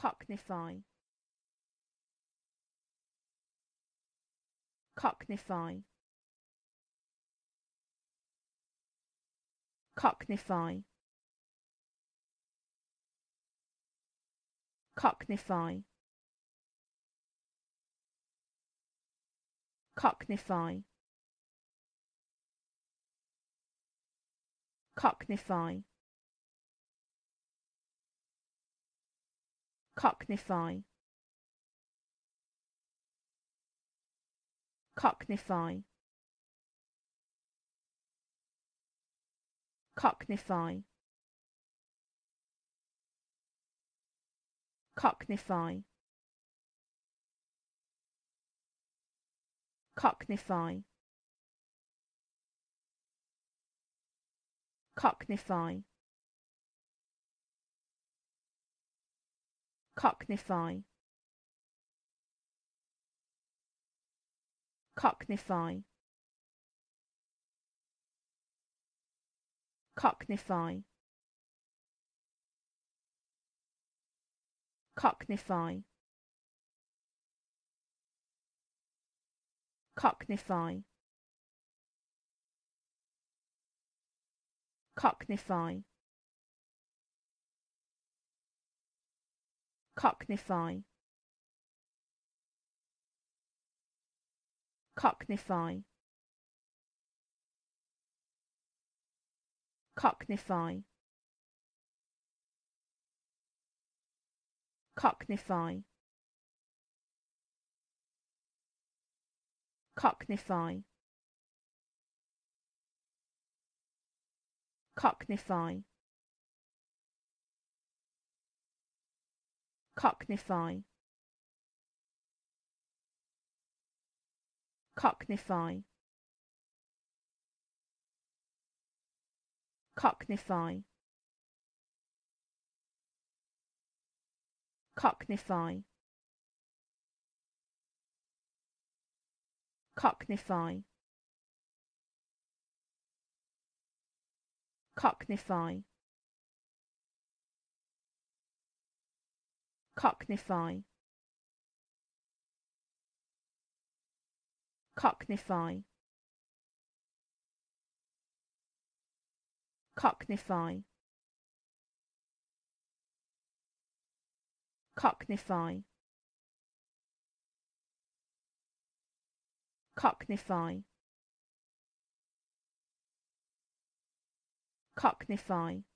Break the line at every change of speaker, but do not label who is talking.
Cocknify. Cocknify. Cocknify. Cocknify. Cocknify. cockneyfy Cockneyfy Cockneyfy Cockneyfy Cockneyfy Cockneyfy Cockneyfy Cocknify. Cocknify. Cocknify. Cocknify. Cocknify. cockneyfy Cocknify. Cocknify. Cocknify. Cocknify. Cocknify. cockneyfy cockneyfy cockneyfy cockneyfy cockneyfy Cocknify. Cocknify. Cocknify. Cocknify. Cocknify. cockneyfy